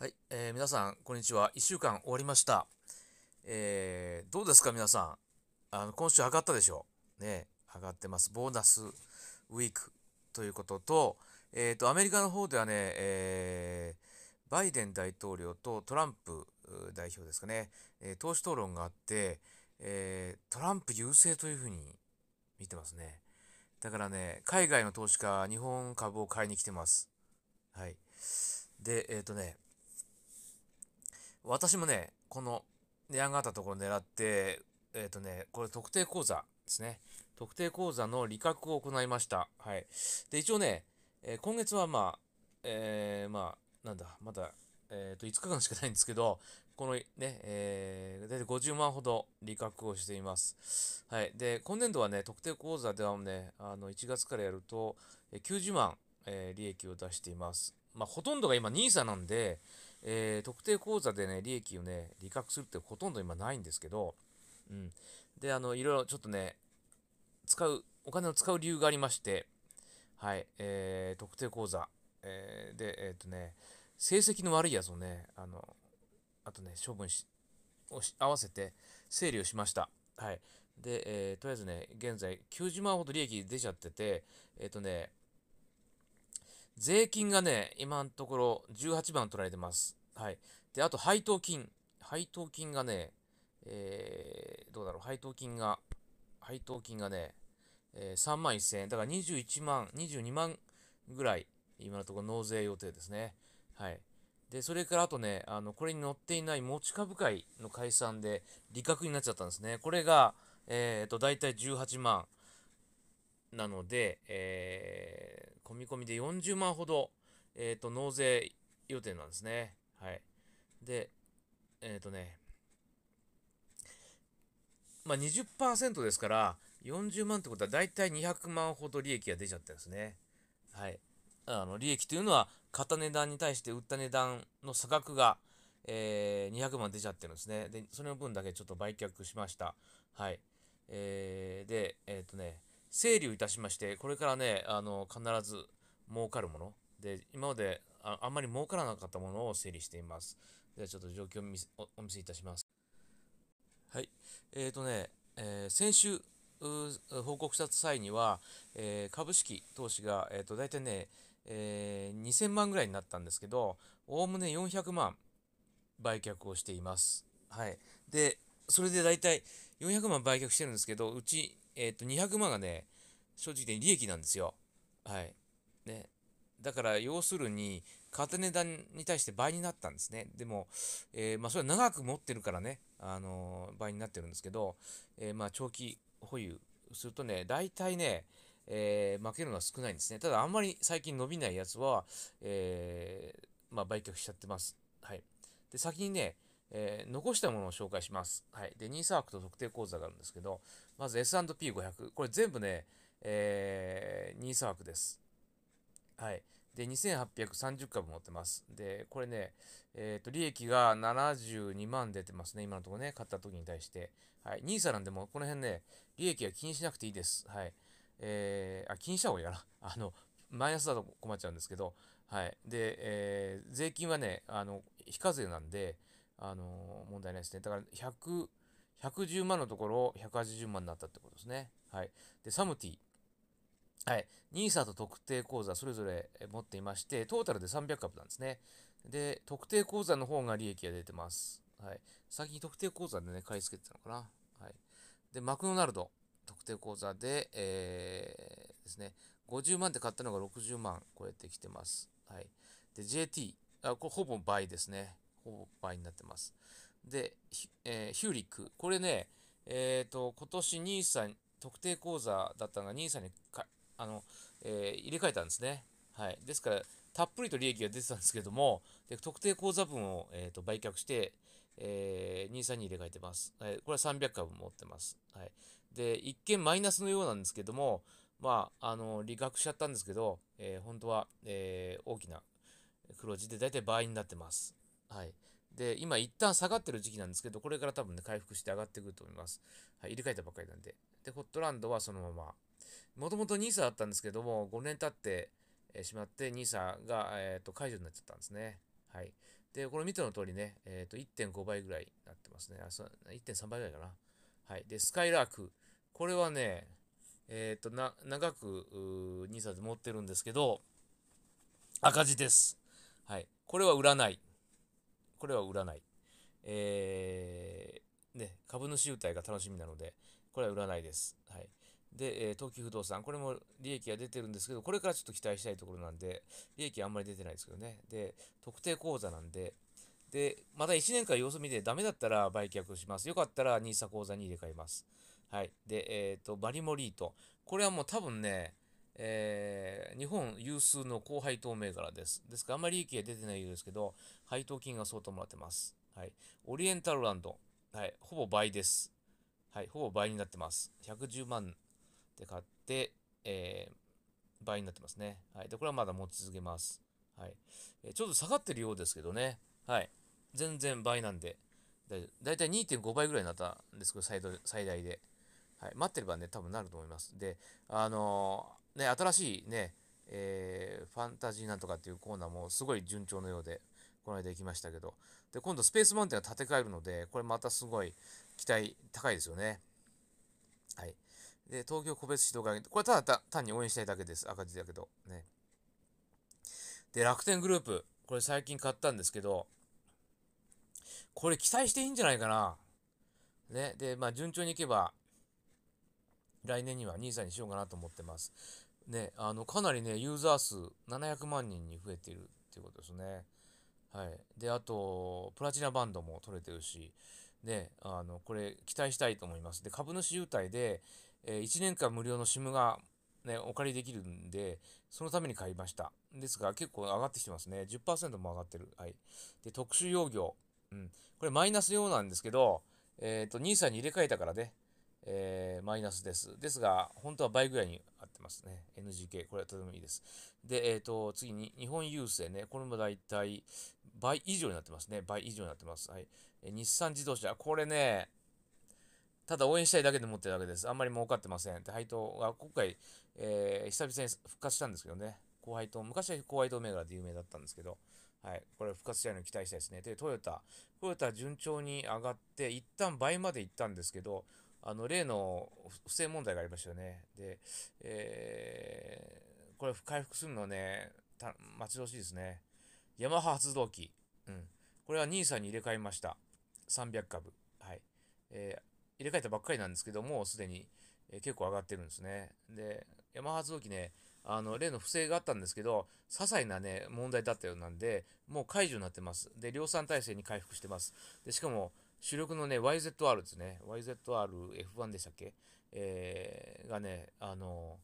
はい、えー、皆さん、こんにちは。1週間終わりました。えー、どうですか、皆さん。あの今週上がったでしょう。ね、上がってます。ボーナスウィークということと、えっ、ー、と、アメリカの方ではね、えー、バイデン大統領とトランプ代表ですかね、えー、党首討論があって、えー、トランプ優勢というふうに見てますね。だからね、海外の投資家、日本株を買いに来てます。はい。で、えっ、ー、とね、私もね、この値上がったところを狙って、えっ、ー、とね、これ特定口座ですね。特定口座の利確を行いました。はい。で、一応ね、えー、今月はまあ、えー、まあ、なんだ、まだ、えっ、ー、と、5日間しかないんですけど、このね、えー、大体50万ほど利確をしています。はい。で、今年度はね、特定口座ではね、あの、1月からやると、90万、えー、利益を出しています。まあ、ほとんどが今 NISA なんで、えー、特定口座でね、利益をね、利確するってほとんど今ないんですけど、うん。で、あの、いろいろちょっとね、使う、お金を使う理由がありまして、はい、えー、特定口座、えー、で、えっ、ー、とね、成績の悪いやつをね、あの、あとね、処分し、をし合わせて整理をしました。はい。で、えー、とりあえずね、現在90万ほど利益出ちゃってて、えっ、ー、とね、税金がね、今のところ18番取られてます。はい。で、あと配当金。配当金がね、えー、どうだろう、配当金が、配当金がね、えー、3万1000円。だから21万、22万ぐらい、今のところ納税予定ですね。はい。で、それからあとね、あの、これに載っていない持ち株会の解散で、利確になっちゃったんですね。これが、えっ、と、だいたい18万なので、え込み込みで40万ほど、えっ、ー、と、納税予定なんですね。はい。で、えっ、ー、とね、まあ20%ですから、40万ってことは大体200万ほど利益が出ちゃったんですね。はい。あの、利益というのは、買った値段に対して売った値段の差額が、えー、200万出ちゃってるんですね。で、その分だけちょっと売却しました。はい。えー、で、えっ、ー、とね、整理をいたしまして、これからね、あの必ず儲かるもので、今までああんまり儲からなかったものを整理しています。ではちょっと状況を見おお見せいたします。はい。えっ、ー、とね、えー、先週報告した際には、えー、株式投資が、えー、と大体ね、えー、2000万ぐらいになったんですけど、おおむね400万売却をしています。はい。で、それで大体400万売却してるんですけど、うちえっ、と、200万がね、正直に利益なんですよ。はい。ね。だから、要するに、片値段に対して倍になったんですね。でも、えー、まあ、それは長く持ってるからね、あのー、倍になってるんですけど、えー、まあ、長期保有するとね、大体ね、え負けるのは少ないんですね。ただ、あんまり最近伸びないやつは、えまあ、売却しちゃってます。はい。で、先にね、え残したものを紹介します。はい。で、ニーサークと特定口座があるんですけど、まず S&P500。これ全部ね、えー、NISA 枠です。はい。で、2830株持ってます。で、これね、えっ、ー、と、利益が72万出てますね。今のところね、買った時に対して。はい。NISA なんで、もこの辺ね、利益は気にしなくていいです。はい。えー、あ、気にした方がいいかな。あの、マイナスだと困っちゃうんですけど、はい。で、えー、税金はね、あの、非課税なんで、あのー、問題ないですね。だから、100、110万のところ180万になったってことですね。はい。で、サムティ。はい。NISA と特定口座それぞれ持っていまして、トータルで300株なんですね。で、特定口座の方が利益が出てます。はい。先に特定口座でね、買い付けてたのかな。はい。で、マクドナルド、特定口座で、えー、ですね、50万で買ったのが60万超えてきてます。はい。で、JT、あこれほぼ倍ですね。ほぼ倍になってます。で、えー、ヒューリック。これね、えっ、ー、と、今年 NISA に、特定口座だったのが NISA にかあの、えー、入れ替えたんですね。はい。ですから、たっぷりと利益が出てたんですけども、で特定口座分を、えーと、売却して、え NISA に入れ替えてます。えい、これは300株持ってます。はい。で、一見マイナスのようなんですけども、まあ、あの、利確しちゃったんですけど、えー、本当は、えー、大きな黒字で大体倍になってます。はい。で、今一旦下がってる時期なんですけど、これから多分ね、回復して上がってくると思います。はい、入れ替えたばっかりなんで。で、ホットランドはそのまま。もともと NISA だったんですけども、5年経ってしまって NISA が、えーと、解除になっちゃったんですね。はい。で、これ見ての通りね、えっ、ー、と、1.5倍ぐらいになってますね。あ、1.3倍ぐらいかな。はい。で、スカイラーク。これはね、えっ、ー、と、な、長く、NISA で持ってるんですけど、赤字です。はい。これは売らない。これは売らない。えー、ね、株主優待が楽しみなので、これは売らないです。はい。で、えー、東急不動産、これも利益が出てるんですけど、これからちょっと期待したいところなんで、利益あんまり出てないですけどね。で、特定口座なんで、で、また1年間様子見で、ダメだったら売却します。よかったら NISA 口座に入れ替えます。はい。で、えっ、ー、と、バリモリート。これはもう多分ね、えー、日本有数の高配当銘柄です。ですから、あんまり利益が出てないようですけど、配当金が相当もらってます。はい。オリエンタルランド。はい。ほぼ倍です。はい。ほぼ倍になってます。110万で買って、えー、倍になってますね。はい。で、これはまだ持ち続けます。はい。えー、ちょっと下がってるようですけどね。はい。全然倍なんで。だいたい2.5倍ぐらいになったんですけど、最大で。はい。待ってればね、多分なると思います。で、あのーね、新しいね、えー、ファンタジーなんとかっていうコーナーもすごい順調のようで、この間行きましたけど。で、今度スペースマウンテンが建て替えるので、これまたすごい期待高いですよね。はい。で、東京個別指導会議、これただ単に応援したいだけです。赤字だけど。ね。で、楽天グループ、これ最近買ったんですけど、これ期待していいんじゃないかな。ね。で、まあ順調にいけば、来年には NISA にしようかなと思ってます。ね、あの、かなりね、ユーザー数700万人に増えているっていうことですね。はい。で、あと、プラチナバンドも取れてるし、ね、あの、これ期待したいと思います。で、株主優待で、えー、1年間無料の SIM がね、お借りできるんで、そのために買いました。ですが、結構上がってきてますね。10%も上がってる。はい。で、特殊用業。うん。これマイナス用なんですけど、えっ、ー、と、NISA に入れ替えたからね、えー、マイナスです。ですが、本当は倍ぐらいに合ってますね。NGK、これはとてもいいです。で、えっ、ー、と、次に日本郵政ね、これもだいたい倍以上になってますね。倍以上になってます。はい。え日産自動車、これね、ただ応援したいだけで持ってるわけです。あんまり儲かってません。で、配当が今回、えー、久々に復活したんですけどね。高配当、昔は高配当銘柄で有名だったんですけど、はい、これ復活したいのを期待したいですね。で、トヨタ、トヨタ順調に上がって、一旦倍まで行ったんですけど、あの例の不正問題がありましたよね。で、えー、これ回復するのね、待ち遠しいですね。ヤマハ発動機。うん。これは NISA に入れ替えました。300株。はい。えー、入れ替えたばっかりなんですけど、もうすでに、えー、結構上がってるんですね。で、ヤマハ発動機ね、あの、例の不正があったんですけど、些細なね、問題だったようなんで、もう解除になってます。で、量産体制に回復してます。で、しかも、主力のね、YZR ですね。YZRF1 でしたっけえー、がね、あの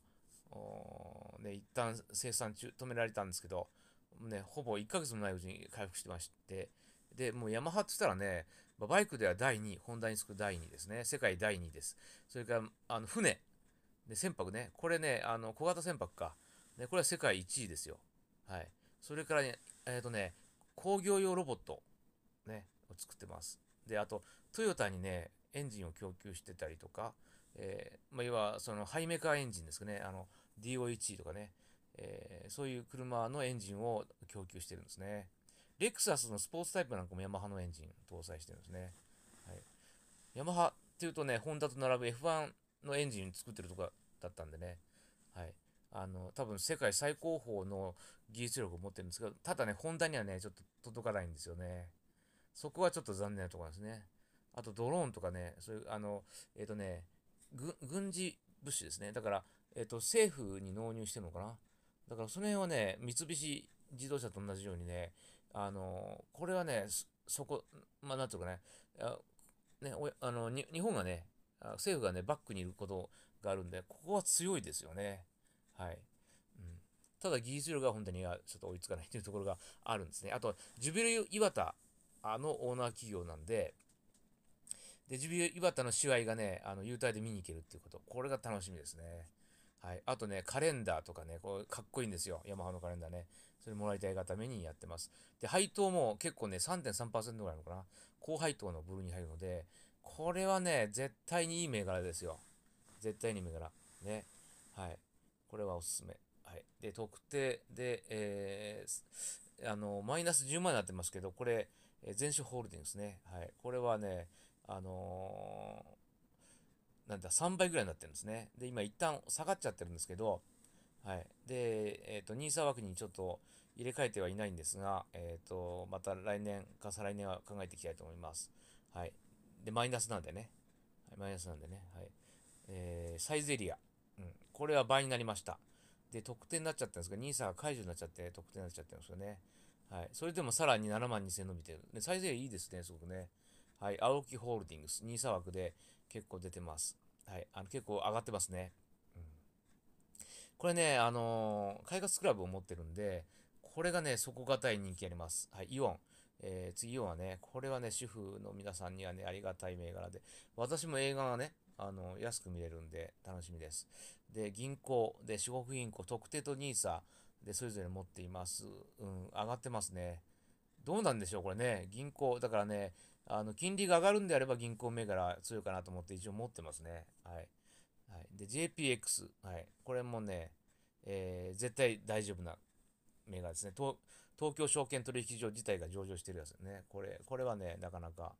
ー、ね、一旦生産中止められたんですけど、ね、ほぼ1ヶ月もないうちに回復してまして、で、もうヤマハって言ったらね、バイクでは第2位、ホンダにつく第2位ですね。世界第2位です。それから、あの、船、で船舶ね、これね、あの、小型船舶か。ね、これは世界1位ですよ。はい。それからね、えっ、ー、とね、工業用ロボット、ね、を作ってます。で、あと、トヨタにね、エンジンを供給してたりとか、えー、まあ、要は、その、ハイメーカーエンジンですかね、あの、DOH とかね、えー、そういう車のエンジンを供給してるんですね。レクサスのスポーツタイプなんかもヤマハのエンジン搭載してるんですね。はい、ヤマハっていうとね、ホンダと並ぶ F1 のエンジン作ってるとこだったんでね、はい。あの、多分世界最高峰の技術力を持ってるんですけど、ただね、ホンダにはね、ちょっと届かないんですよね。そこはちょっと残念なところですね。あとドローンとかね、そういう、あの、えっ、ー、とね、軍事物資ですね。だから、えっ、ー、と、政府に納入してるのかな。だからその辺はね、三菱自動車と同じようにね、あの、これはね、そこ、まあ、なんていうかね、あねあの日本がね、政府がね、バックにいることがあるんで、ここは強いですよね。はい。うん、ただ、技術力が本当にちょっと追いつかないというところがあるんですね。あと、ジュビル・ワ田あのオーナー企業なんで、で、ジュビバタの試合がね、あの、優待で見に行けるっていうこと。これが楽しみですね。はい。あとね、カレンダーとかね、これかっこいいんですよ。ヤマハのカレンダーね。それもらいたいがためにやってます。で、配当も結構ね、3.3%ぐらいのかな。高配当のブルーに入るので、これはね、絶対にいい銘柄ですよ。絶対にいい銘柄。ね。はい。これはおすすめ。はい。で、特定で、えー、あの、マイナス10万になってますけど、これ、え全種ホールディングスね。はい。これはね、あのー、なんだ、3倍ぐらいになってるんですね。で、今一旦下がっちゃってるんですけど、はい。で、えっ、ー、と、NISA 枠にちょっと入れ替えてはいないんですが、えっ、ー、と、また来年か再来年は考えていきたいと思います。はい。で、マイナスなんでね。はい、マイナスなんでね。はい。えー、サイゼリア。うん。これは倍になりました。で、得点になっちゃったんですが、NISA が解除になっちゃって、得点になっちゃってるんですよね。はい。それでもさらに7万2000伸びてる。で、再生いいですね、すごくね。はい。青木ホールディングス、NISA 枠で結構出てます。はい。あの、結構上がってますね。うん。これね、あのー、開発クラブを持ってるんで、これがね、底堅い人気あります。はい。イオン。えー、次、イオンはね、これはね、主婦の皆さんにはね、ありがたい銘柄で、私も映画はね、あの、安く見れるんで、楽しみです。で、銀行、で、四国銀行、特定と NISA、で、それぞれ持っています。うん、上がってますね。どうなんでしょう、これね。銀行、だからね、あの、金利が上がるんであれば銀行銘柄強いかなと思って一応持ってますね。はい。はい。で、JPX。はい。これもね、えー、絶対大丈夫な銘柄ですね。東京証券取引所自体が上場してるやつね。これ、これはね、なかなか。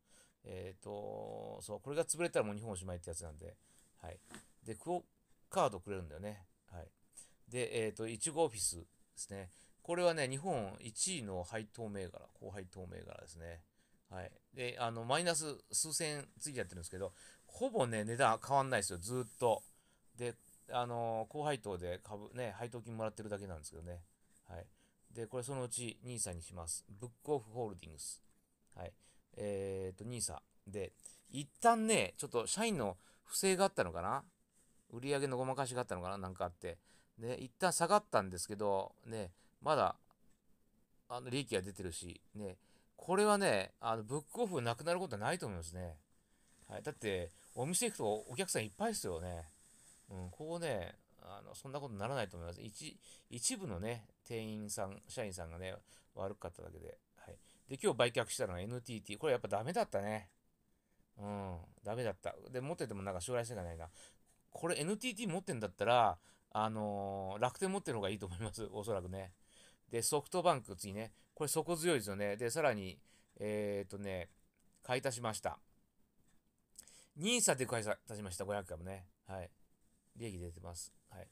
えっ、ー、と、そう、これが潰れたらもう日本おしまいってやつなんで。はい。で、クオカードくれるんだよね。はい。で、えっ、ー、と、いちごオフィス。ですね。これはね、日本1位の配当銘柄、高配当銘柄ですね。はい。で、あの、マイナス数千ついてやってるんですけど、ほぼね、値段変わんないですよ、ずっと。で、あの高配当で株、ね、配当金もらってるだけなんですけどね。はい。で、これそのうち NISA にします。ブックオフホールディングス。はい。えー、と、NISA。で、一旦ね、ちょっと社員の不正があったのかな売り上げのごまかしがあったのかななんかあって。ね、一旦下がったんですけど、ね、まだ、あの、利益が出てるし、ね、これはね、あの、ブックオフなくなることはないと思いますね。はい。だって、お店行くとお客さんいっぱいですよね。うん、ここね、あの、そんなことにならないと思います。一、一部のね、店員さん、社員さんがね、悪かっただけで。はい。で、今日売却したのが NTT。これやっぱダメだったね。うん、ダメだった。で、持っててもなんか将来性がないな。これ NTT 持ってんだったら、あのー、楽天持ってる方がいいと思います。おそらくね。で、ソフトバンク、次ね。これ底強いですよね。で、さらに、えー、っとね、買い足しました。nisa で買い足しました。500株ね。はい。利益出てます。はい。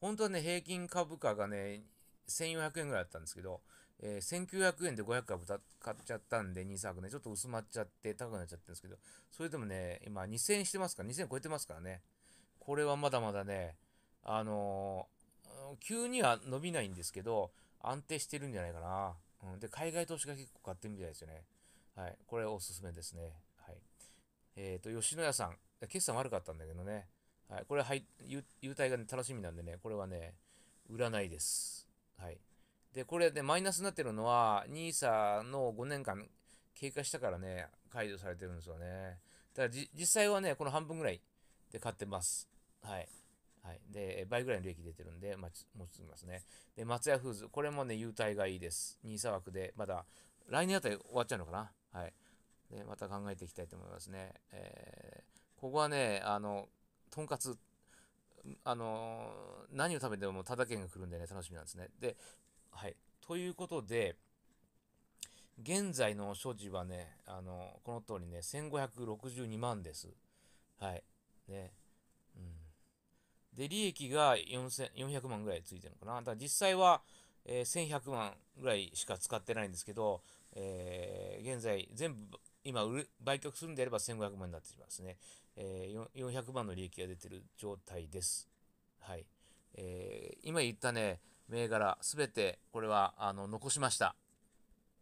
本当はね、平均株価がね、1400円ぐらいだったんですけど、えー、1900円で500株買っちゃったんで、2作ね、ちょっと薄まっちゃって高くなっちゃってるんですけど、それでもね、今2000円してますから、2000円超えてますからね、これはまだまだね、あのー、急には伸びないんですけど、安定してるんじゃないかな。うん、で、海外投資が結構買ってるみたいですよね。はい。これおすすめですね。はい。えっ、ー、と、吉野家さん。決算悪かったんだけどね。はい。これはい、優待が、ね、楽しみなんでね、これはね、売らないです。はい。で、これで、ね、マイナスになってるのは、NISA の5年間経過したからね、解除されてるんですよね。ただ実際はね、この半分ぐらいで買ってます。はい。はい。で、倍ぐらいの利益出てるんで、まあ、もう続きますね。で、松屋フーズ、これもね、優待がいいです。23枠で、まだ、来年あたり終わっちゃうのかなはい。で、また考えていきたいと思いますね。えー、ここはね、あの、とんかつ、あの、何を食べてもただ券が来るんでね、楽しみなんですね。で、はい。ということで、現在の所持はね、あの、この通りね、1562万です。はい。ね。で、利益が400万ぐらいついてるのかな。だから実際は、えー、1100万ぐらいしか使ってないんですけど、えー、現在全部今売る売却するんであれば1500万になってしまいますね。えー、400万の利益が出てる状態です。はい。えー、今言ったね、銘柄、すべてこれはあの残しました。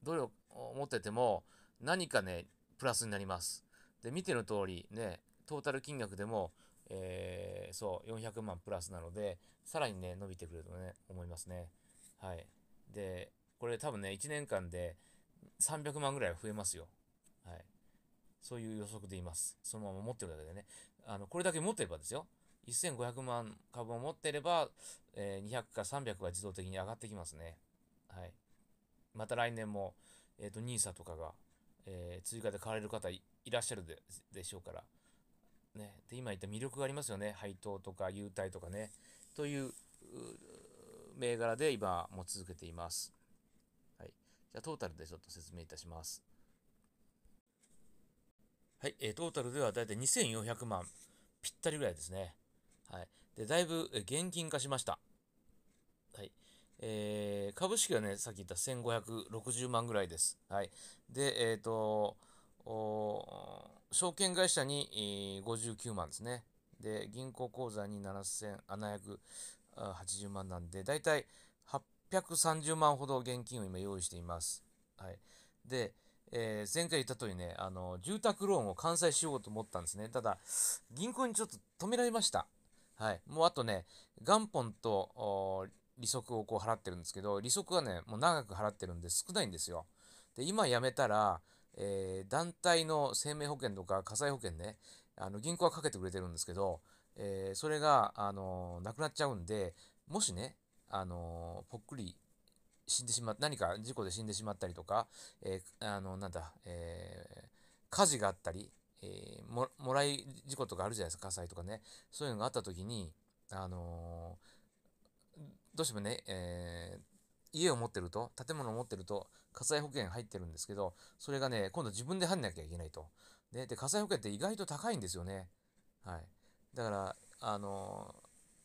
どれを持ってても何かね、プラスになります。で、見ての通りね、トータル金額でも、えー、そう、400万プラスなので、さらにね、伸びてくるとね、思いますね。はい。で、これ多分ね、1年間で300万ぐらい増えますよ。はい。そういう予測でいます。そのまま持ってるだけでね。あの、これだけ持ってればですよ。1500万株を持ってれば、えー、200か300が自動的に上がってきますね。はい。また来年も、えっ、ー、と、NISA とかが、えー、追加で買われる方いらっしゃるでしょうから、ね、で今言った魅力がありますよね配当とか優待とかねという銘柄で今も続けています、はい、じゃあトータルでちょっと説明いたしますはい、えー、トータルではだいたい2400万ぴったりぐらいですねはいでだいぶ現金化しましたはいえー、株式はね、さっき言った1560万ぐらいです。はい。で、えっ、ー、と、証券会社に59万ですね。で、銀行口座に7780万なんで、だいたい830万ほど現金を今用意しています。はい。で、えー、前回言った通りね、あの、住宅ローンを完済しようと思ったんですね。ただ、銀行にちょっと止められました。はい。もうあとね、元本と利息をこう払ってるんですけど、利息はね、もう長く払ってるんで少ないんですよ。で、今やめたら、えー、団体の生命保険とか火災保険ね、あの銀行はかけてくれてるんですけど、えー、それが、あのなくなっちゃうんで、もしね、あのぽっくり死んでしまっ何か事故で死んでしまったりとか、えー、あのなんだ、えー、火事があったり、えー、ももらい事故とかあるじゃないですか火災とかねそういうのがあった時に、あのー、どうしてもね、えー、家を持ってると、建物を持ってると、火災保険入ってるんですけど、それがね、今度自分で入んなきゃいけないと。で、で火災保険って意外と高いんですよね。はい。だから、あの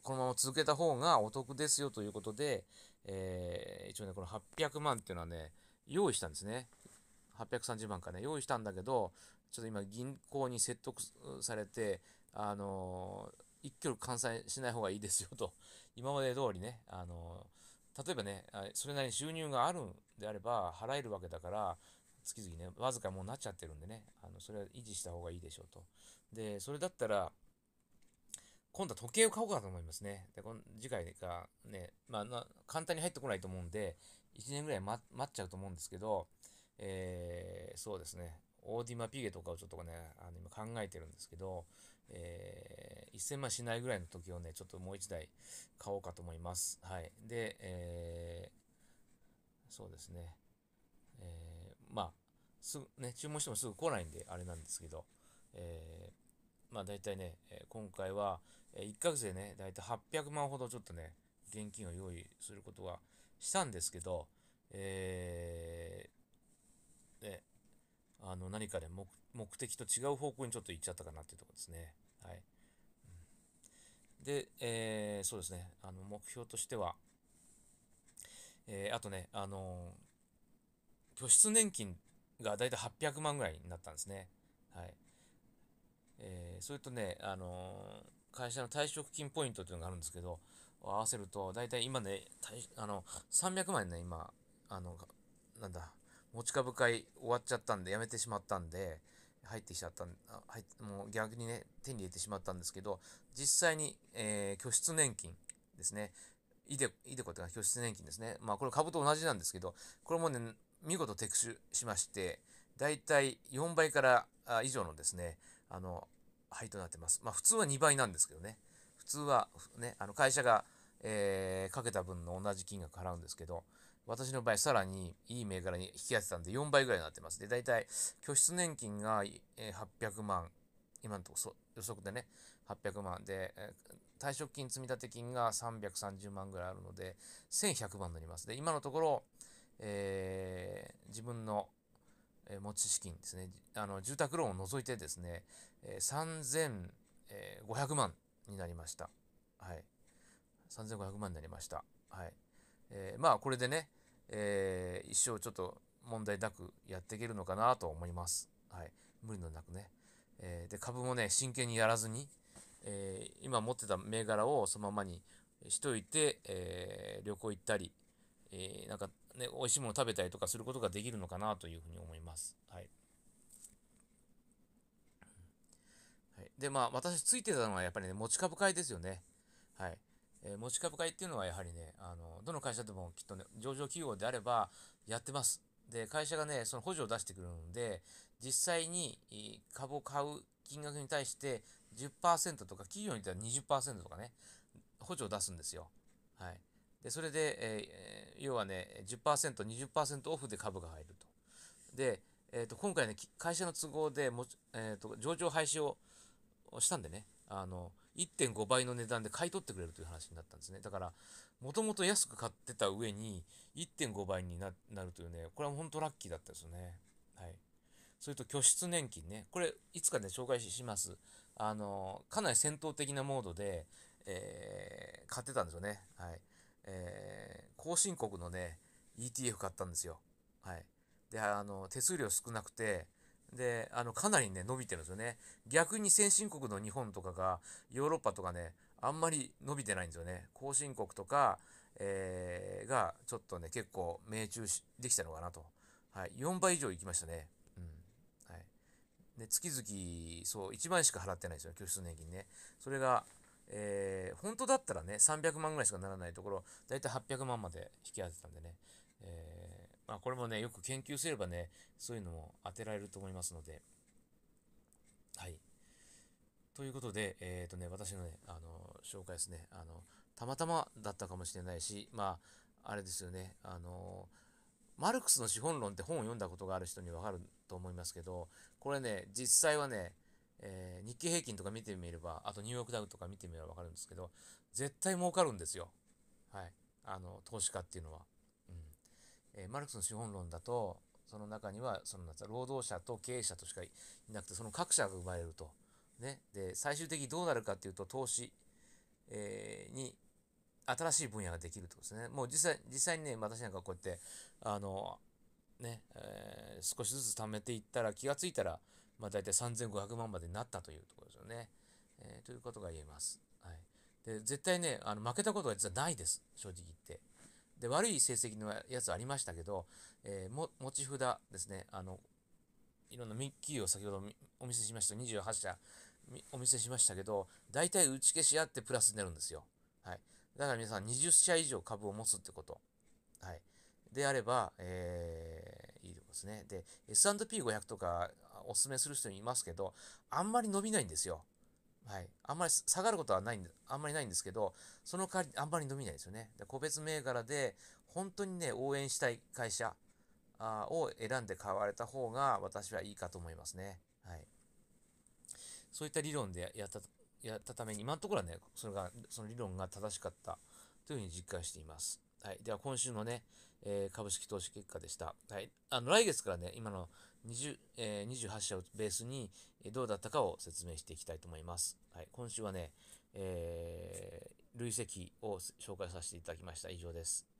ー、このまま続けた方がお得ですよということで、えー、一応ね、この800万っていうのはね、用意したんですね。830万かね、用意したんだけど、ちょっと今銀行に説得されて、あのー、一挙換算しない方がいいですよと、今まで通りね、あのー例えばね、それなりに収入があるんであれば、払えるわけだから、月々ね、わずかもうなっちゃってるんでね、あのそれは維持した方がいいでしょうと。で、それだったら、今度は時計を買おうかと思いますね。で、この次回がね、まあ簡単に入ってこないと思うんで、1年ぐらい、待っちゃうと思うんですけど、えー、そうですね、オーディマ・ピゲとかをちょっとね、あの今考えてるんですけど、えー、1000万しないぐらいの時をね、ちょっともう1台買おうかと思います。はい。で、えー、そうですね。えー、まあ、すぐね、注文してもすぐ来ないんで、あれなんですけど、えー、まあ大体ね、今回は、1ヶ月でね、大体800万ほどちょっとね、現金を用意することはしたんですけど、えー、ね、あの何かね目、目的と違う方向にちょっと行っちゃったかなっていうところですね。はい。で、えー、そうですね、あの目標としては、えー、あとね、あのー、拠出年金がだいたい800万ぐらいになったんですね。はい。えー、それとね、あの会社の退職金ポイントっていうのがあるんですけど、合わせると、だいたい今ね、あの、300万円ね、今、あの、なんだ、持ち株会終わっちゃったんで、やめてしまったんで、入ってきちゃったん、入もう逆にね、手に入れてしまったんですけど、実際に、えー、拠出年金ですね。いでこっていうか拠出年金ですね。まあこれ株と同じなんですけど、これもね、見事撤収しまして、だいたい4倍から以上のですね、あの、配となってます。まあ普通は2倍なんですけどね。普通はね、あの会社が、えー、かけた分の同じ金額払うんですけど、私の場合、さらにいい銘柄に引き当てたんで4倍ぐらいになってます。で、大体、拠出年金が800万、今のところ予測でね、800万で、退職金積立金が330万ぐらいあるので、1100万になります。で、今のところ、えー、自分の持ち資金ですね、あの住宅ローンを除いてですね、3500万になりました。はい。3500万になりました。はい。えー、まあこれでね、えー、一生ちょっと問題なくやっていけるのかなと思います。はい。無理のなくね。えー、で、株もね、真剣にやらずに、えー、今持ってた銘柄をそのままにしといて、えー、旅行行ったり、えー、なんかね、美味しいもの食べたりとかすることができるのかなというふうに思います。はい。はい、で、まあ、私ついてたのはやっぱりね、持ち株会ですよね。はい。えー、持ち株会っていうのはやはりね、あの、どの会社でもきっとね、上場企業であればやってます。で、会社がね、その補助を出してくるので、実際に株を買う金額に対して10%とか、企業に対して20%とかね、補助を出すんですよ。はい。で、それで、えー、要はね、10%、20%オフで株が入ると。で、えっ、ー、と、今回ね、会社の都合でも、えっ、ー、と、上場廃止をしたんでね、あの、1.5倍の値段で買い取ってくれるという話になったんですね。だから、もともと安く買ってた上に1.5倍になるというね、これは本当ラッキーだったですよね。はい。それと拠出年金ね。これ、いつかね、紹介します。あの、かなり戦闘的なモードで、えー、買ってたんですよね。はい。えー、後進国のね、ETF 買ったんですよ。はい。で、あの、手数料少なくて、で、あの、かなりね、伸びてるんですよね。逆に先進国の日本とかが、ヨーロッパとかね、あんまり伸びてないんですよね。後進国とか、えー、が、ちょっとね、結構命中しできたのかなと。はい。4倍以上いきましたね。うん。はい。で、月々、そう、1万円しか払ってないんですよ、拠出年金ね。それが、えー、本当だったらね、300万ぐらいしかならないところ、大体800万まで引き当てたんでね。えーまあ、これもね、よく研究すればね、そういうのも当てられると思いますので、はい。ということで、えっ、ー、とね、私のね、あの、紹介ですね、あの、たまたまだったかもしれないし、まあ、あれですよね、あの、マルクスの資本論って本を読んだことがある人にわかると思いますけど、これね、実際はね、えー、日経平均とか見てみれば、あとニューヨークダウとか見てみればわかるんですけど、絶対儲かるんですよ。はい。あの、投資家っていうのは。えー、マルクスの資本論だと、その中には、その労働者と経営者としかいなくて、その各社が生まれると。ね。で、最終的にどうなるかっていうと、投資、えー、に、新しい分野ができるってことですね。もう実際、実際にね、私なんかこうやって、あの、ね、えー、少しずつ貯めていったら、気がついたら、まあ大体3500万までになったというところですよね。えー、ということが言えます。はい。で、絶対ね、あの、負けたことは実はないです。正直言って。で、悪い成績のやつありましたけど、えー、も持ち札ですね、あの、いろんなミッキーを先ほどお見せしました、28社お見せしましたけど、大体打ち消し合ってプラスになるんですよ。はい。だから皆さん20社以上株を持つってこと。はい。であれば、えー、いいとこですね。で、S&P500 とかお勧めする人いますけど、あんまり伸びないんですよ。はい、あんまり下がることはないんで、あんまりないんですけど、その代わりあんまり伸びないですよね。で個別銘柄で、本当にね、応援したい会社あを選んで買われた方が私はいいかと思いますね。はい。そういった理論でやったやったために、今のところはね、それが、その理論が正しかったというふうに実感しています。はい。では、今週のね、えー、株式投資結果でした。はい。あの、来月からね、今の20えー、28社をベースにどうだったかを説明していきたいと思います。はい、今週はね、えー、累積を紹介させていただきました。以上です。